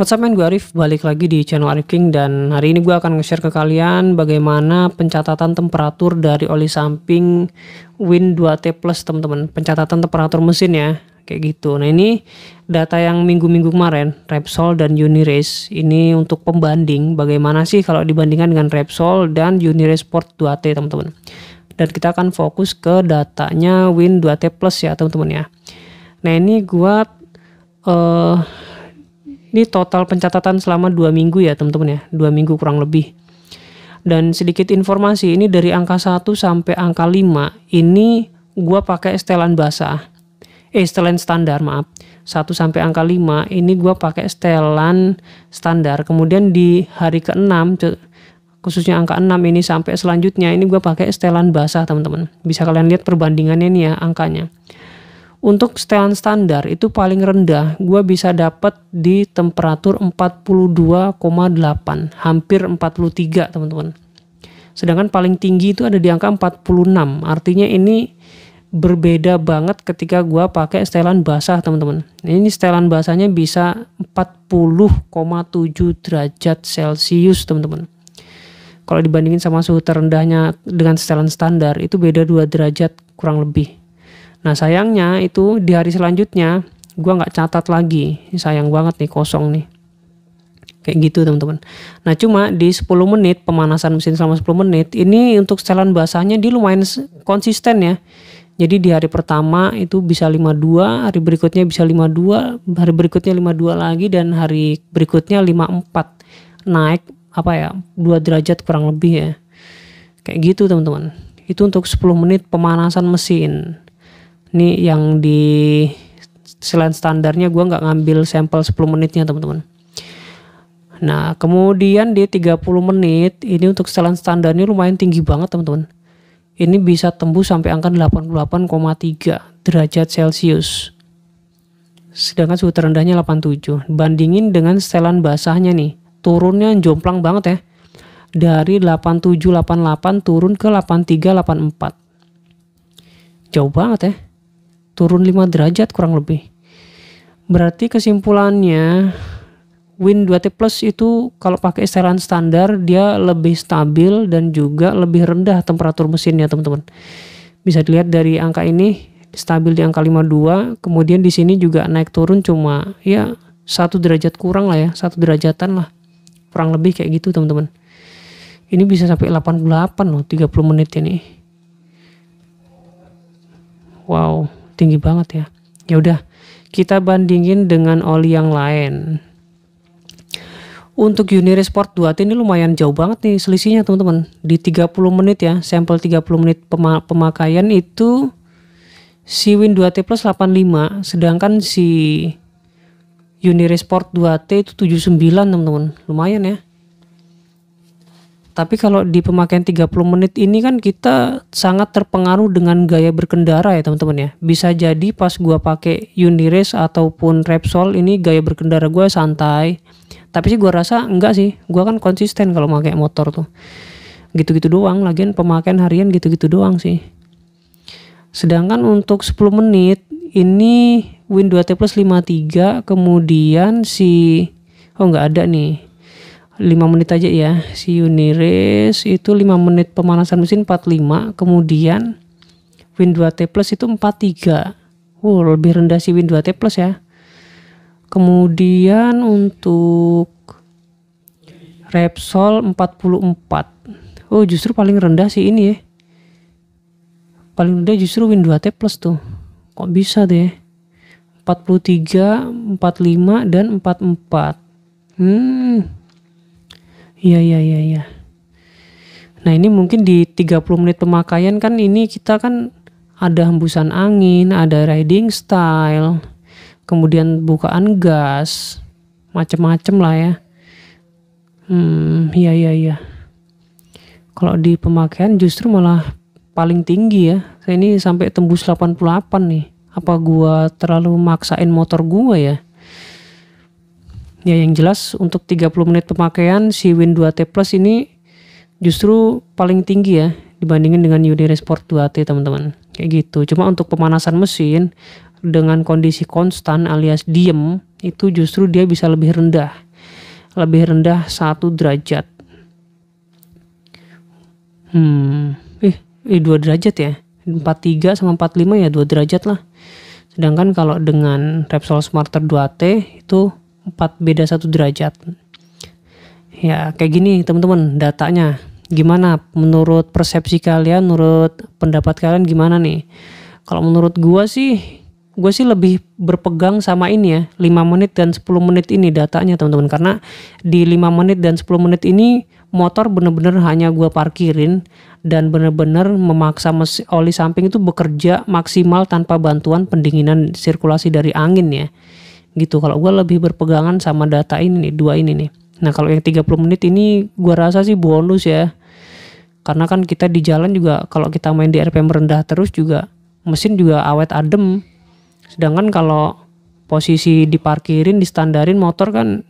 What's up men, gue Arif, balik lagi di channel Arif King dan hari ini gue akan nge-share ke kalian bagaimana pencatatan temperatur dari oli samping Win 2T Plus teman-teman, pencatatan temperatur mesin ya, kayak gitu. Nah ini data yang minggu-minggu kemarin, Repsol dan Unirace, ini untuk pembanding bagaimana sih kalau dibandingkan dengan Repsol dan Unirace Sport 2T teman-teman. Dan kita akan fokus ke datanya Win 2T Plus ya teman-teman ya. Nah ini gue... Uh, ini total pencatatan selama dua minggu ya teman-teman ya, dua minggu kurang lebih. Dan sedikit informasi, ini dari angka 1 sampai angka 5, ini gue pakai setelan basah. Eh, setelan standar, maaf. 1 sampai angka 5, ini gue pakai setelan standar. Kemudian di hari ke-6, khususnya angka 6 ini sampai selanjutnya, ini gue pakai setelan basah, teman-teman. Bisa kalian lihat perbandingannya nih ya, angkanya. Untuk setelan standar itu paling rendah gue bisa dapat di temperatur 42,8 hampir 43 teman-teman. Sedangkan paling tinggi itu ada di angka 46 artinya ini berbeda banget ketika gue pakai setelan basah teman-teman ini setelan basahnya bisa 40,7 derajat celcius teman-teman kalau dibandingin sama suhu terendahnya dengan setelan standar itu beda 2 derajat kurang lebih Nah sayangnya itu di hari selanjutnya gue nggak catat lagi. Sayang banget nih kosong nih. Kayak gitu teman-teman. Nah cuma di 10 menit pemanasan mesin selama 10 menit ini untuk setelan basahnya dia lumayan konsisten ya. Jadi di hari pertama itu bisa 52, hari berikutnya bisa 52, hari berikutnya 52 lagi dan hari berikutnya 54. Naik apa ya? 2 derajat kurang lebih ya. Kayak gitu teman-teman. Itu untuk 10 menit pemanasan mesin. Nih yang di selain standarnya gue nggak ngambil sampel 10 menitnya teman-teman. Nah kemudian di 30 menit ini untuk selain standarnya lumayan tinggi banget teman-teman. Ini bisa tembus sampai angka 88,3 derajat Celcius. Sedangkan suhu terendahnya 87. Bandingin dengan setelan basahnya nih. Turunnya jomplang banget ya. Dari 8788 turun ke 8384. Jauh banget ya turun 5 derajat kurang lebih. Berarti kesimpulannya Win 2T Plus itu kalau pakai setelan standar dia lebih stabil dan juga lebih rendah temperatur mesinnya teman-teman. Bisa dilihat dari angka ini stabil di angka 52, kemudian di sini juga naik turun cuma ya satu derajat kurang lah ya, satu derajatan lah. Kurang lebih kayak gitu teman-teman. Ini bisa sampai 88 loh 30 menit ini. Wow tinggi banget ya. Ya udah, kita bandingin dengan oli yang lain. Untuk Unire Sport 2 t ini lumayan jauh banget nih selisihnya teman-teman. Di 30 menit ya, sampel 30 menit pemakaian itu si Win 2T plus 85, sedangkan si Uniresport Sport 2T itu 79 teman-teman. Lumayan ya. Tapi kalau di pemakaian 30 menit ini kan kita sangat terpengaruh dengan gaya berkendara ya teman-teman ya. Bisa jadi pas gua pakai Uniris ataupun Repsol ini gaya berkendara gua santai. Tapi sih gua rasa enggak sih. Gua kan konsisten kalau pakai motor tuh. Gitu-gitu doang lagian pemakaian harian gitu-gitu doang sih. Sedangkan untuk 10 menit ini Win 2T plus 53 kemudian si oh enggak ada nih 5 menit aja ya. si Uniris itu 5 menit pemanasan mesin 45, kemudian Win 2T plus itu 43. Wow, lebih rendah si Win 2T plus ya. Kemudian untuk Repsol 44. Oh, justru paling rendah sih ini ya. Paling rendah justru Win 2T plus tuh. Kok bisa deh? 43, 45 dan 44. Hmm. Iya, iya, iya, iya. Nah, ini mungkin di 30 menit pemakaian kan ini kita kan ada hembusan angin, ada riding style, kemudian bukaan gas, macem-macem lah ya. Hmm, iya, iya, iya. Kalau di pemakaian justru malah paling tinggi ya. Saya ini sampai tembus 88 nih. Apa gua terlalu maksain motor gua ya? Ya yang jelas untuk 30 menit pemakaian si Win 2T Plus ini justru paling tinggi ya dibandingin dengan Unity Sport 2T teman-teman. Kayak gitu. Cuma untuk pemanasan mesin dengan kondisi konstan alias diem itu justru dia bisa lebih rendah. Lebih rendah satu derajat. Hmm, eh, eh 2 derajat ya. 43 sama 45 ya 2 derajat lah. Sedangkan kalau dengan Repsol Smarter 2T itu 4 beda satu derajat. Ya, kayak gini teman-teman datanya. Gimana menurut persepsi kalian, menurut pendapat kalian gimana nih? Kalau menurut gua sih gue sih lebih berpegang sama ini ya 5 menit dan 10 menit ini datanya teman-teman karena di 5 menit dan 10 menit ini motor bener-bener hanya gua parkirin dan bener-bener memaksa mesin oli samping itu bekerja maksimal tanpa bantuan pendinginan sirkulasi dari angin ya gitu kalau gue lebih berpegangan sama data ini nih dua ini nih nah kalau yang 30 menit ini gue rasa sih bonus ya karena kan kita di jalan juga kalau kita main di RPM rendah terus juga mesin juga awet adem sedangkan kalau posisi diparkirin standarin motor kan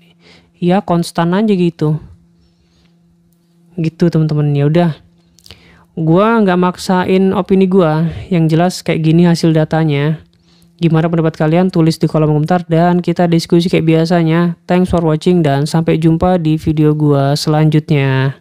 ya konstan aja gitu gitu teman-teman ya udah gua nggak maksain opini gua yang jelas kayak gini hasil datanya Gimana pendapat kalian? Tulis di kolom komentar dan kita diskusi kayak biasanya. Thanks for watching dan sampai jumpa di video gua selanjutnya.